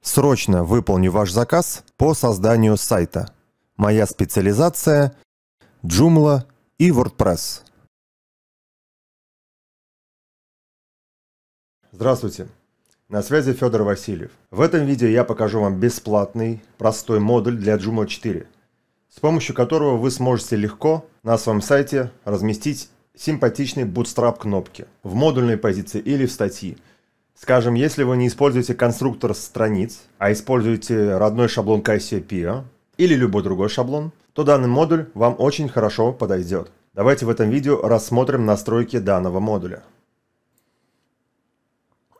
Срочно выполню ваш заказ по созданию сайта. Моя специализация – Joomla и WordPress. Здравствуйте! На связи Федор Васильев. В этом видео я покажу вам бесплатный, простой модуль для Joomla 4, с помощью которого вы сможете легко на своем сайте разместить симпатичные Bootstrap кнопки в модульной позиции или в статьи – Скажем, если вы не используете конструктор страниц, а используете родной шаблон KCP или любой другой шаблон, то данный модуль вам очень хорошо подойдет. Давайте в этом видео рассмотрим настройки данного модуля.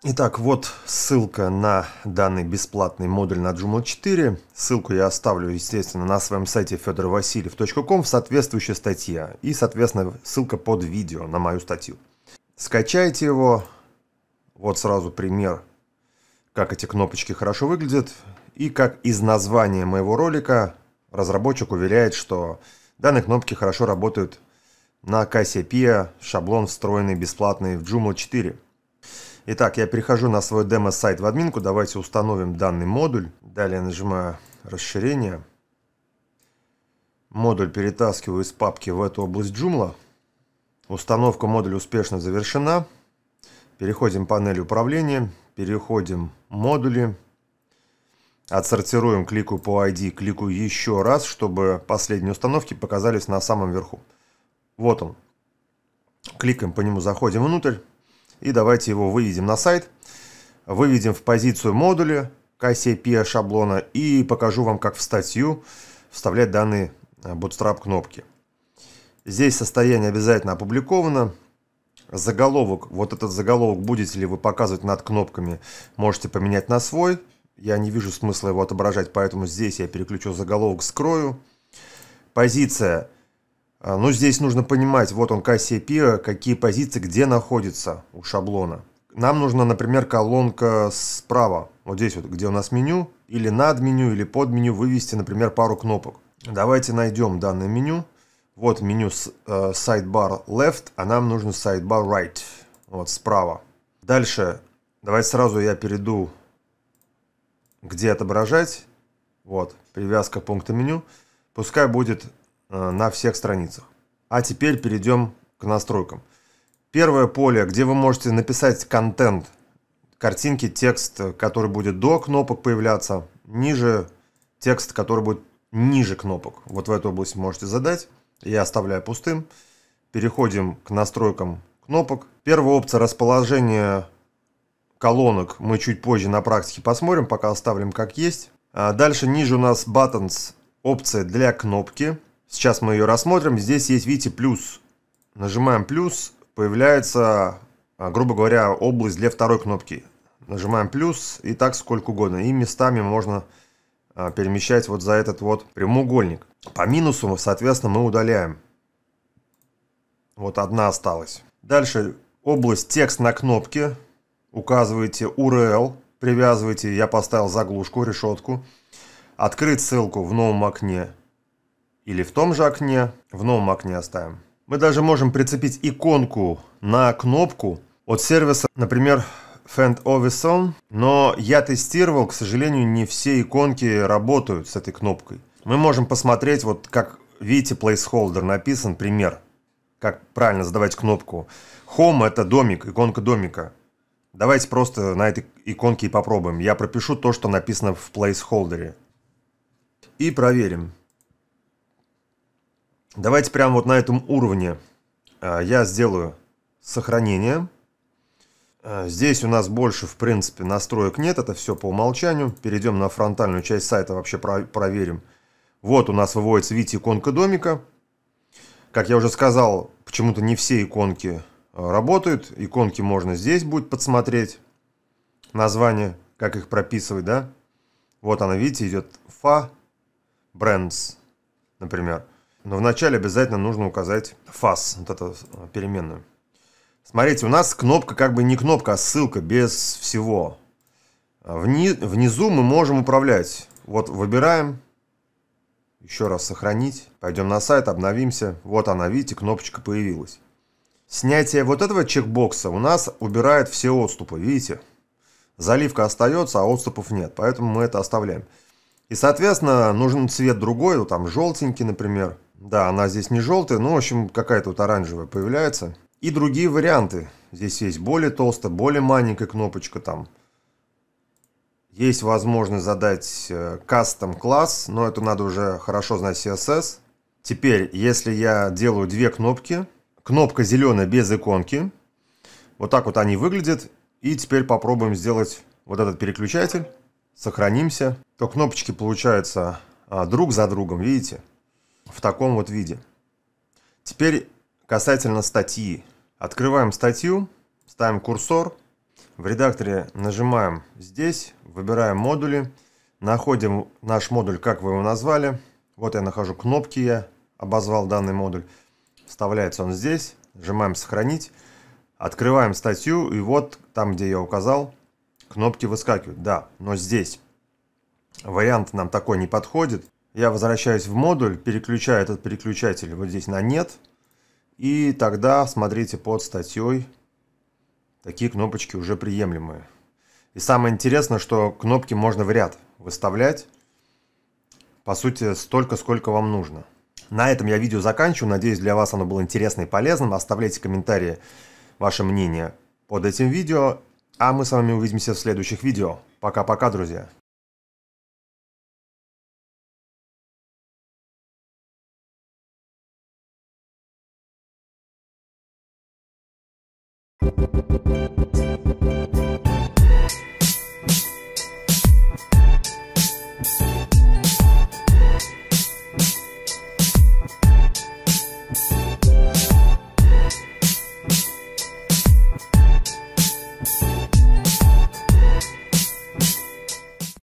Итак, вот ссылка на данный бесплатный модуль на Joomla 4. Ссылку я оставлю, естественно, на своем сайте fedorvasiliev.com в соответствующей статье. И, соответственно, ссылка под видео на мою статью. Скачайте его, вот сразу пример, как эти кнопочки хорошо выглядят. И как из названия моего ролика разработчик уверяет, что данные кнопки хорошо работают на Cassiopeia, шаблон встроенный бесплатный в Joomla 4. Итак, я перехожу на свой демо-сайт в админку. Давайте установим данный модуль. Далее нажимаю расширение. Модуль перетаскиваю из папки в эту область Joomla. Установка модуля успешно завершена. Переходим в панель управления, переходим в модули, отсортируем, клику по ID, клику еще раз, чтобы последние установки показались на самом верху. Вот он. Кликаем по нему, заходим внутрь. И давайте его выведем на сайт. Выведем в позицию модуля к оси PIA шаблона и покажу вам, как в статью вставлять данные э, Bootstrap кнопки. Здесь состояние обязательно опубликовано заголовок, вот этот заголовок будете ли вы показывать над кнопками, можете поменять на свой. Я не вижу смысла его отображать, поэтому здесь я переключу заголовок, скрою. Позиция. А, ну, здесь нужно понимать, вот он Кассия какие позиции, где находится у шаблона. Нам нужна, например, колонка справа, вот здесь вот, где у нас меню, или над меню, или под меню вывести, например, пару кнопок. Давайте найдем данное меню. Вот меню э, sidebar left, а нам нужно sidebar right. Вот справа. Дальше давайте сразу я перейду, где отображать. Вот, привязка пункта меню. Пускай будет э, на всех страницах. А теперь перейдем к настройкам. Первое поле, где вы можете написать контент, картинки, текст, который будет до кнопок появляться, ниже текст, который будет ниже кнопок. Вот в эту область можете задать я оставляю пустым. Переходим к настройкам кнопок. Первая опция расположения колонок мы чуть позже на практике посмотрим, пока оставим как есть. А дальше ниже у нас buttons, опция для кнопки. Сейчас мы ее рассмотрим. Здесь есть, видите, плюс. Нажимаем плюс, появляется, а, грубо говоря, область для второй кнопки. Нажимаем плюс и так сколько угодно. И местами можно а, перемещать вот за этот вот прямоугольник. По минусу, соответственно, мы удаляем. Вот одна осталась. Дальше область текст на кнопке. Указываете URL, привязываете, я поставил заглушку, решетку. Открыть ссылку в новом окне или в том же окне, в новом окне оставим. Мы даже можем прицепить иконку на кнопку от сервиса, например, Fend Ovison, но я тестировал, к сожалению, не все иконки работают с этой кнопкой. Мы можем посмотреть, вот как видите, placeholder написан, пример, как правильно задавать кнопку. Home – это домик, иконка домика. Давайте просто на этой иконке и попробуем. Я пропишу то, что написано в placeholder. И проверим. Давайте прямо вот на этом уровне а, я сделаю сохранение. Э, здесь у нас больше, в принципе, настроек нет, это все по умолчанию. Перейдем на фронтальную часть сайта, вообще про проверим. Вот у нас выводится, видите, иконка домика. Как я уже сказал, почему-то не все иконки э, работают. Иконки можно здесь будет подсмотреть. Название, как их прописывать, да? Вот она, видите, идет Fa brands, например. Но вначале обязательно нужно указать фас, вот эту э, переменную. Смотрите, у нас кнопка как бы не кнопка, а ссылка без всего. Вниз, внизу мы можем управлять. Вот выбираем. Еще раз сохранить. Пойдем на сайт, обновимся. Вот она, видите, кнопочка появилась. Снятие вот этого чекбокса у нас убирает все отступы, видите? Заливка остается, а отступов нет, поэтому мы это оставляем. И, соответственно, нужен цвет другой, вот там желтенький, например. Да, она здесь не желтая, ну, в общем, какая-то вот оранжевая появляется. И другие варианты. Здесь есть более толстая, более маленькая кнопочка там. Есть возможность задать кастом э, класс, но это надо уже хорошо знать CSS. Теперь, если я делаю две кнопки, кнопка зеленая без иконки, вот так вот они выглядят. И теперь попробуем сделать вот этот переключатель. Сохранимся. То кнопочки получаются а, друг за другом, видите? В таком вот виде. Теперь касательно статьи. Открываем статью, ставим курсор, в редакторе нажимаем здесь, выбираем модули, находим наш модуль, как вы его назвали. Вот я нахожу кнопки, я обозвал данный модуль. Вставляется он здесь, нажимаем «Сохранить», открываем статью, и вот там, где я указал, кнопки выскакивают. Да, но здесь вариант нам такой не подходит. Я возвращаюсь в модуль, переключаю этот переключатель вот здесь на «Нет», и тогда смотрите под статьей, такие кнопочки уже приемлемые. И самое интересное, что кнопки можно в ряд выставлять, по сути, столько, сколько вам нужно. На этом я видео заканчиваю. Надеюсь, для вас оно было интересно и полезным. Оставляйте комментарии, ваше мнение под этим видео. А мы с вами увидимся в следующих видео. Пока-пока, друзья. Bye.